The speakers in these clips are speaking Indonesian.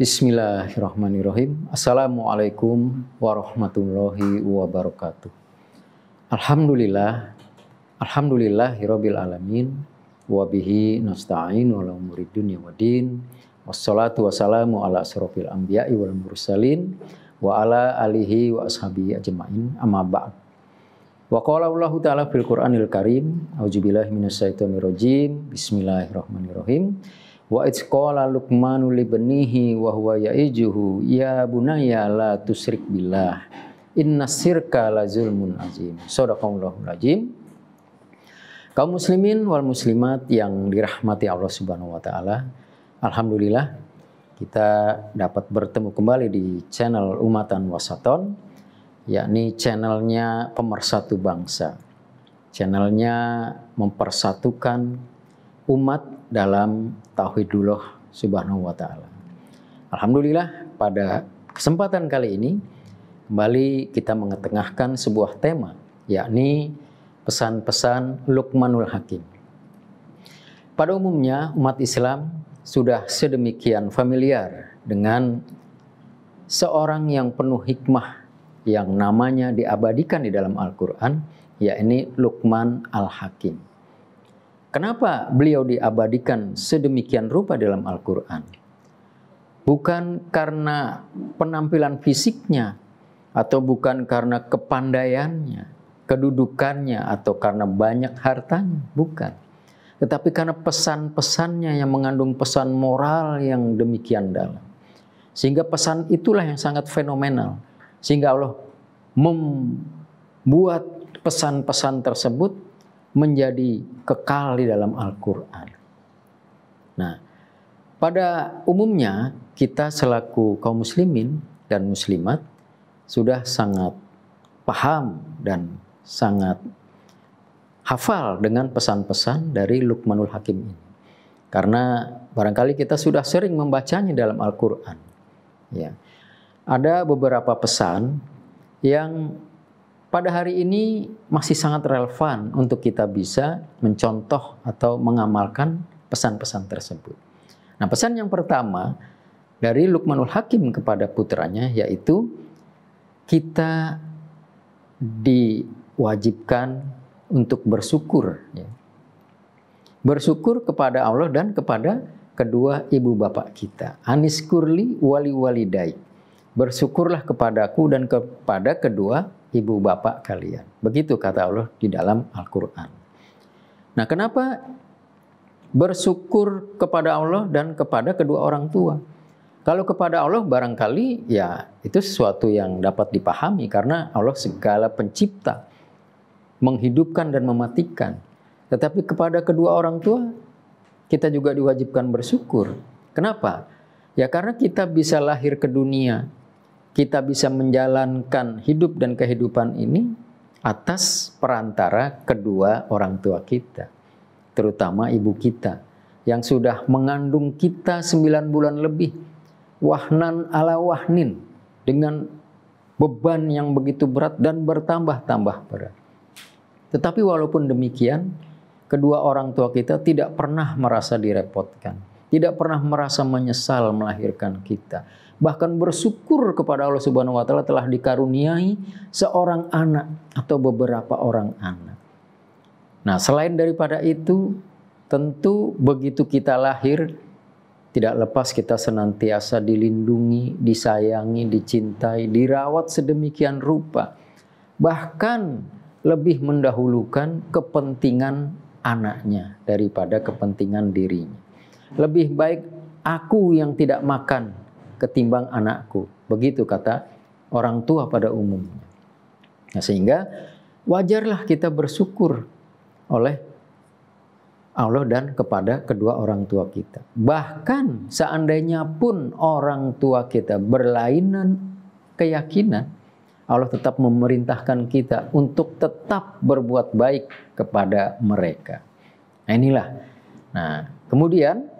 Bismillahirrahmanirrahim. Assalamualaikum warahmatullahi wabarakatuh. Alhamdulillah, alhamdulillahirabbil alamin wa bihi nasta'in ala umuri dunya waddin. Wassalatu wassalamu ala asrofil anbiya'i wal mursalin wa ala alihi wa ashabi ajma'in amma ba'd. Wa qala Allahu taala fil Qur'anil Karim, auzubillahi rajim. Bismillahirrahmanirrahim. Wa idz qala Luqmanu li banihi wa huwa ya'ijuhu ya bunayya la tusyrik billah. Inna syirka la zulmun azim. Sadaqallahul rajim. Kaum muslimin wal muslimat yang dirahmati Allah Subhanahu wa taala. Alhamdulillah kita dapat bertemu kembali di channel Umatan Wasaton yakni channelnya pemersatu bangsa. Channelnya mempersatukan umat dalam tauhidullah subhanahu wa ta'ala. Alhamdulillah pada kesempatan kali ini kembali kita mengetengahkan sebuah tema yakni pesan-pesan Luqmanul Hakim. Pada umumnya umat Islam sudah sedemikian familiar dengan seorang yang penuh hikmah yang namanya diabadikan di dalam Al-Quran, yakni Luqman Al-Hakim. Kenapa beliau diabadikan sedemikian rupa dalam Al-Quran? Bukan karena penampilan fisiknya, atau bukan karena kepandaiannya, kedudukannya, atau karena banyak hartanya, bukan. Tetapi karena pesan-pesannya yang mengandung pesan moral yang demikian dalam. Sehingga pesan itulah yang sangat fenomenal sehingga Allah membuat pesan-pesan tersebut menjadi kekal di dalam Al-Quran. Nah, pada umumnya kita selaku kaum muslimin dan muslimat sudah sangat paham dan sangat hafal dengan pesan-pesan dari Luqmanul Hakim ini. Karena barangkali kita sudah sering membacanya dalam Al-Quran. Ya ada beberapa pesan yang pada hari ini masih sangat relevan untuk kita bisa mencontoh atau mengamalkan pesan-pesan tersebut. Nah, pesan yang pertama dari Lukmanul Hakim kepada putranya yaitu kita diwajibkan untuk bersyukur ya. Bersyukur kepada Allah dan kepada kedua ibu bapak kita. Anis kurli wali walidaik bersyukurlah kepadaku dan kepada kedua ibu bapak kalian. Begitu kata Allah di dalam Al-Quran. Nah kenapa bersyukur kepada Allah dan kepada kedua orang tua? Kalau kepada Allah barangkali ya itu sesuatu yang dapat dipahami karena Allah segala pencipta menghidupkan dan mematikan. Tetapi kepada kedua orang tua kita juga diwajibkan bersyukur. Kenapa? Ya karena kita bisa lahir ke dunia kita bisa menjalankan hidup dan kehidupan ini atas perantara kedua orang tua kita, terutama ibu kita yang sudah mengandung kita sembilan bulan lebih wahnan ala wahnin dengan beban yang begitu berat dan bertambah-tambah berat. Tetapi walaupun demikian, kedua orang tua kita tidak pernah merasa direpotkan tidak pernah merasa menyesal melahirkan kita. Bahkan bersyukur kepada Allah Subhanahu wa taala telah dikaruniai seorang anak atau beberapa orang anak. Nah, selain daripada itu, tentu begitu kita lahir tidak lepas kita senantiasa dilindungi, disayangi, dicintai, dirawat sedemikian rupa. Bahkan lebih mendahulukan kepentingan anaknya daripada kepentingan dirinya. Lebih baik aku yang tidak makan ketimbang anakku. Begitu kata orang tua pada umumnya. Nah, sehingga wajarlah kita bersyukur oleh Allah dan kepada kedua orang tua kita. Bahkan seandainya pun orang tua kita berlainan keyakinan, Allah tetap memerintahkan kita untuk tetap berbuat baik kepada mereka. Nah inilah. Nah, kemudian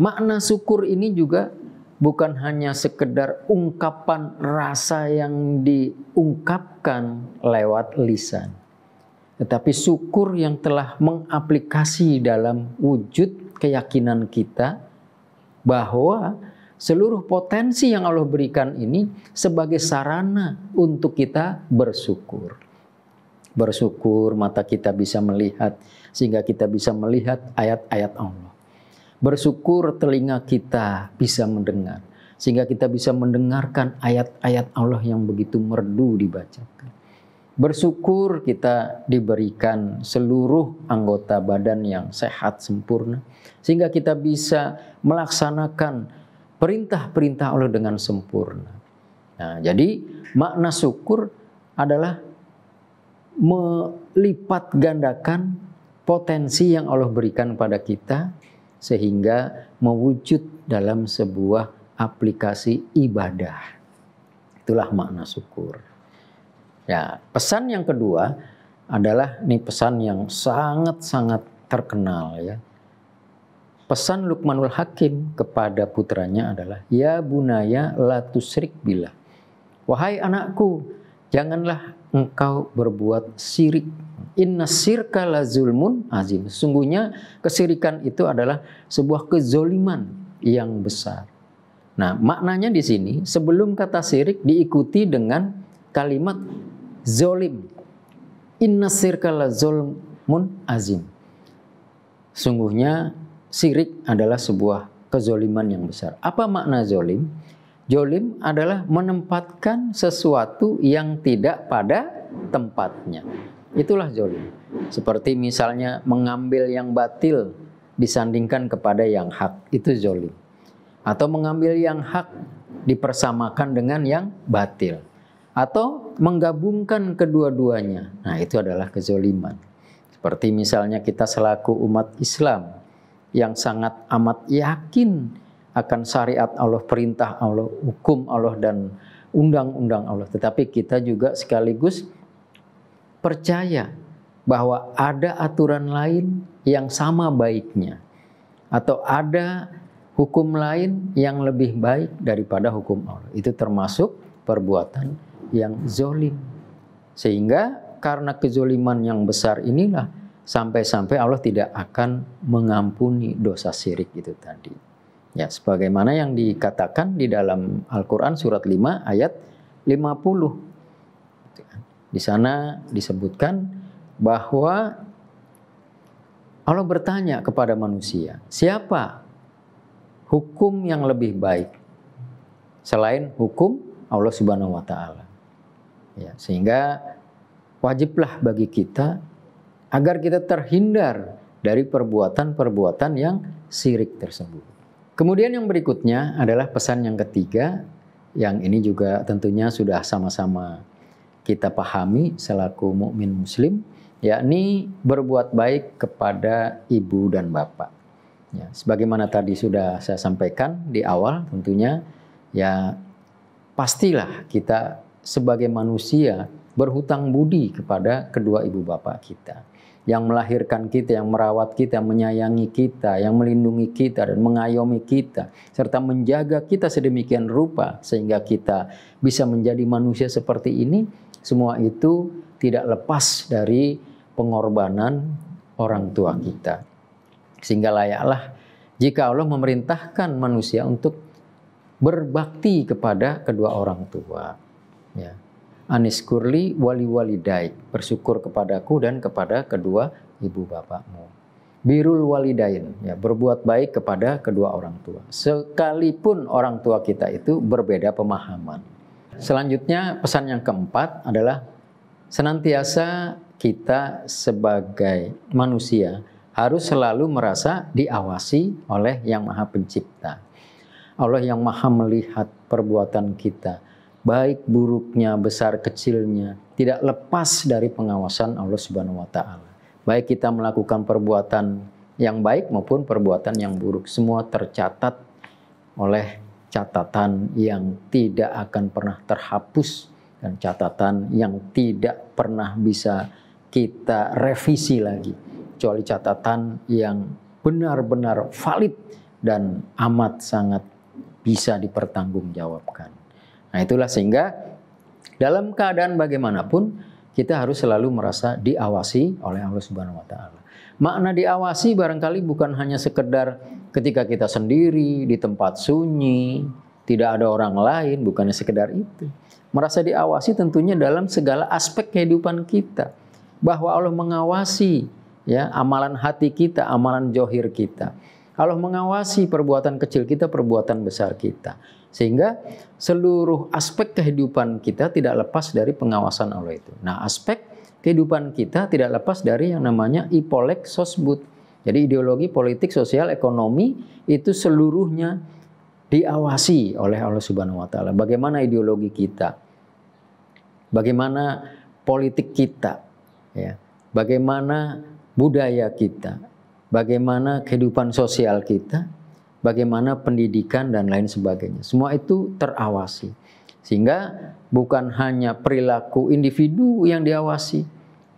Makna syukur ini juga bukan hanya sekedar ungkapan rasa yang diungkapkan lewat lisan. Tetapi syukur yang telah mengaplikasi dalam wujud keyakinan kita bahwa seluruh potensi yang Allah berikan ini sebagai sarana untuk kita bersyukur bersyukur mata kita bisa melihat sehingga kita bisa melihat ayat-ayat Allah. Bersyukur telinga kita bisa mendengar. Sehingga kita bisa mendengarkan ayat-ayat Allah yang begitu merdu dibacakan. Bersyukur kita diberikan seluruh anggota badan yang sehat sempurna. Sehingga kita bisa melaksanakan perintah-perintah Allah dengan sempurna. Nah, jadi makna syukur adalah melipat gandakan potensi yang Allah berikan pada kita sehingga mewujud dalam sebuah aplikasi ibadah. Itulah makna syukur. Ya, pesan yang kedua adalah nih pesan yang sangat-sangat terkenal ya. Pesan Lukmanul Hakim kepada putranya adalah ya bunaya la tusyrik billah. Wahai anakku, janganlah engkau berbuat syirik inna sirka la zulmun azim. Sesungguhnya kesirikan itu adalah sebuah kezoliman yang besar. Nah, maknanya di sini sebelum kata sirik diikuti dengan kalimat zolim. Inna sirka la zulmun azim. Sungguhnya sirik adalah sebuah kezoliman yang besar. Apa makna zolim? Jolim adalah menempatkan sesuatu yang tidak pada tempatnya. Itulah zolim. Seperti misalnya mengambil yang batil disandingkan kepada yang hak. Itu zolim. Atau mengambil yang hak dipersamakan dengan yang batil. Atau menggabungkan kedua-duanya. Nah itu adalah kezoliman. Seperti misalnya kita selaku umat Islam yang sangat amat yakin akan syariat Allah, perintah Allah, hukum Allah, dan undang-undang Allah. Tetapi kita juga sekaligus percaya bahwa ada aturan lain yang sama baiknya atau ada hukum lain yang lebih baik daripada hukum Allah. Itu termasuk perbuatan yang zolim. Sehingga karena kezoliman yang besar inilah sampai-sampai Allah tidak akan mengampuni dosa syirik itu tadi. Ya, sebagaimana yang dikatakan di dalam Al-Qur'an surat 5 ayat 50. Di sana disebutkan bahwa Allah bertanya kepada manusia, siapa hukum yang lebih baik selain hukum Allah Subhanahu wa taala. Ya, sehingga wajiblah bagi kita agar kita terhindar dari perbuatan-perbuatan yang sirik tersebut. Kemudian yang berikutnya adalah pesan yang ketiga yang ini juga tentunya sudah sama-sama kita pahami selaku mukmin muslim yakni berbuat baik kepada ibu dan bapak. Ya, sebagaimana tadi sudah saya sampaikan di awal tentunya ya pastilah kita sebagai manusia berhutang budi kepada kedua ibu bapak kita yang melahirkan kita, yang merawat kita, yang menyayangi kita, yang melindungi kita dan mengayomi kita, serta menjaga kita sedemikian rupa sehingga kita bisa menjadi manusia seperti ini semua itu tidak lepas dari pengorbanan orang tua kita. Sehingga layaklah jika Allah memerintahkan manusia untuk berbakti kepada kedua orang tua. Ya. Anis kurli wali wali daik, bersyukur kepadaku dan kepada kedua ibu bapakmu. Birul walidain, ya, berbuat baik kepada kedua orang tua. Sekalipun orang tua kita itu berbeda pemahaman. Selanjutnya pesan yang keempat adalah senantiasa kita sebagai manusia harus selalu merasa diawasi oleh Yang Maha Pencipta. Allah yang Maha melihat perbuatan kita, baik buruknya, besar kecilnya, tidak lepas dari pengawasan Allah Subhanahu wa taala. Baik kita melakukan perbuatan yang baik maupun perbuatan yang buruk, semua tercatat oleh catatan yang tidak akan pernah terhapus dan catatan yang tidak pernah bisa kita revisi lagi kecuali catatan yang benar-benar valid dan amat sangat bisa dipertanggungjawabkan. Nah, itulah sehingga dalam keadaan bagaimanapun kita harus selalu merasa diawasi oleh Allah Subhanahu wa taala. Makna diawasi barangkali bukan hanya sekedar Ketika kita sendiri di tempat sunyi, tidak ada orang lain, bukannya sekedar itu. Merasa diawasi tentunya dalam segala aspek kehidupan kita. Bahwa Allah mengawasi ya amalan hati kita, amalan johir kita. Allah mengawasi perbuatan kecil kita, perbuatan besar kita. Sehingga seluruh aspek kehidupan kita tidak lepas dari pengawasan Allah itu. Nah, aspek kehidupan kita tidak lepas dari yang namanya ipolek sosbud. Jadi ideologi politik, sosial, ekonomi itu seluruhnya diawasi oleh Allah Subhanahu wa taala. Bagaimana ideologi kita? Bagaimana politik kita? Ya. Bagaimana budaya kita? Bagaimana kehidupan sosial kita? Bagaimana pendidikan dan lain sebagainya. Semua itu terawasi. Sehingga bukan hanya perilaku individu yang diawasi,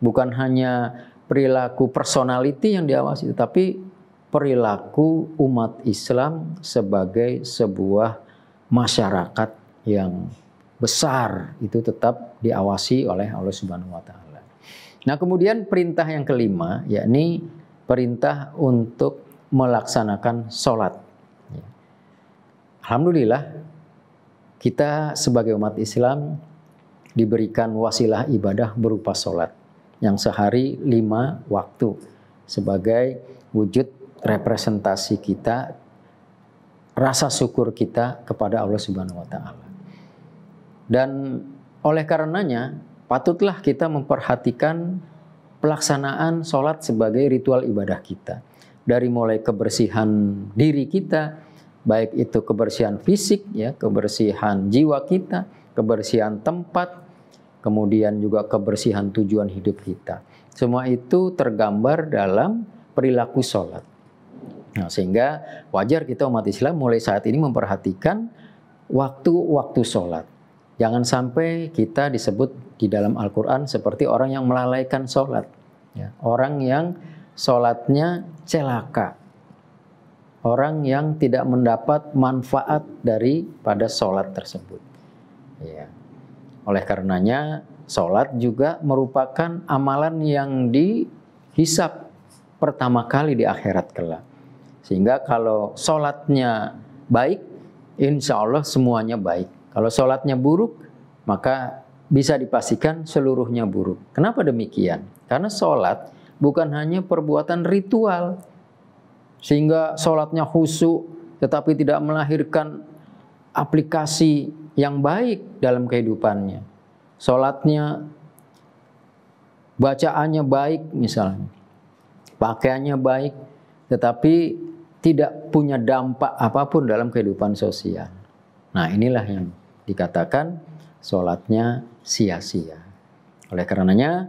bukan hanya perilaku personality yang diawasi, tetapi perilaku umat Islam sebagai sebuah masyarakat yang besar itu tetap diawasi oleh Allah Subhanahu wa taala. Nah, kemudian perintah yang kelima yakni perintah untuk melaksanakan sholat. Alhamdulillah kita sebagai umat Islam diberikan wasilah ibadah berupa sholat yang sehari lima waktu sebagai wujud representasi kita rasa syukur kita kepada Allah Subhanahu wa taala. Dan oleh karenanya patutlah kita memperhatikan pelaksanaan sholat sebagai ritual ibadah kita. Dari mulai kebersihan diri kita, baik itu kebersihan fisik, ya, kebersihan jiwa kita, kebersihan tempat, kemudian juga kebersihan tujuan hidup kita. Semua itu tergambar dalam perilaku sholat. Nah, sehingga wajar kita umat Islam mulai saat ini memperhatikan waktu-waktu sholat. Jangan sampai kita disebut di dalam Al-Quran seperti orang yang melalaikan sholat. Ya, orang yang sholatnya celaka. Orang yang tidak mendapat manfaat daripada sholat tersebut. Ya. Oleh karenanya, sholat juga merupakan amalan yang dihisap pertama kali di akhirat kelak. Sehingga kalau sholatnya baik, insya Allah semuanya baik. Kalau sholatnya buruk, maka bisa dipastikan seluruhnya buruk. Kenapa demikian? Karena sholat bukan hanya perbuatan ritual. Sehingga sholatnya khusyuk, tetapi tidak melahirkan aplikasi yang baik dalam kehidupannya. Sholatnya, bacaannya baik misalnya. Pakaiannya baik, tetapi tidak punya dampak apapun dalam kehidupan sosial. Nah inilah yang dikatakan sholatnya sia-sia. Oleh karenanya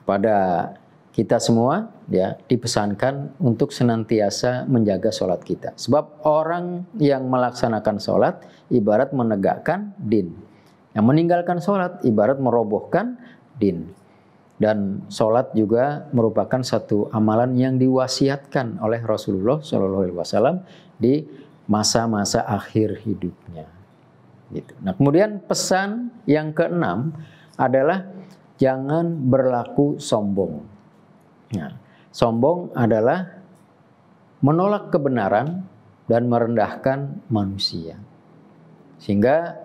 kepada kita semua ya dipesankan untuk senantiasa menjaga sholat kita. Sebab orang yang melaksanakan sholat ibarat menegakkan din. Yang meninggalkan sholat ibarat merobohkan din. Dan sholat juga merupakan satu amalan yang diwasiatkan oleh Rasulullah saw di masa-masa akhir hidupnya. Gitu. Nah kemudian pesan yang keenam adalah jangan berlaku sombong Nah, Sombong adalah menolak kebenaran dan merendahkan manusia. Sehingga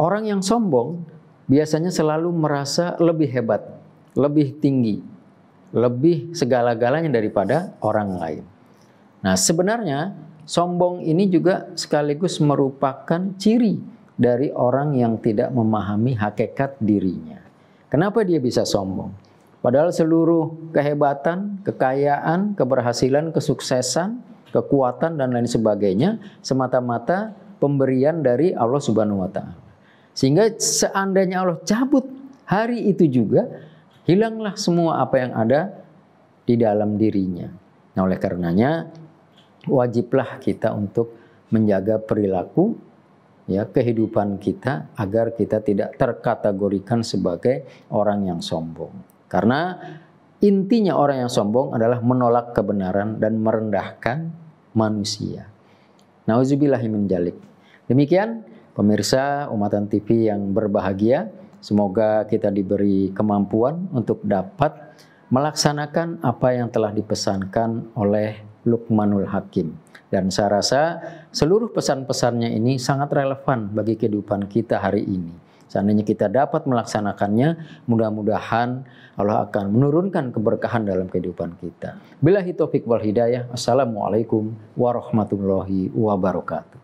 orang yang sombong biasanya selalu merasa lebih hebat, lebih tinggi, lebih segala-galanya daripada orang lain. Nah, sebenarnya sombong ini juga sekaligus merupakan ciri dari orang yang tidak memahami hakikat dirinya. Kenapa dia bisa sombong? Padahal seluruh kehebatan, kekayaan, keberhasilan, kesuksesan, kekuatan dan lain sebagainya semata-mata pemberian dari Allah Subhanahu wa taala. Sehingga seandainya Allah cabut hari itu juga hilanglah semua apa yang ada di dalam dirinya. Nah, oleh karenanya wajiblah kita untuk menjaga perilaku ya kehidupan kita agar kita tidak terkategorikan sebagai orang yang sombong. Karena intinya orang yang sombong adalah menolak kebenaran dan merendahkan manusia. Nauzubillahi min Demikian pemirsa Umatan TV yang berbahagia, semoga kita diberi kemampuan untuk dapat melaksanakan apa yang telah dipesankan oleh Lukmanul Hakim. Dan saya rasa seluruh pesan-pesannya ini sangat relevan bagi kehidupan kita hari ini. Seandainya kita dapat melaksanakannya, mudah-mudahan Allah akan menurunkan keberkahan dalam kehidupan kita. Bila hitofik wal hidayah, Assalamualaikum warahmatullahi wabarakatuh.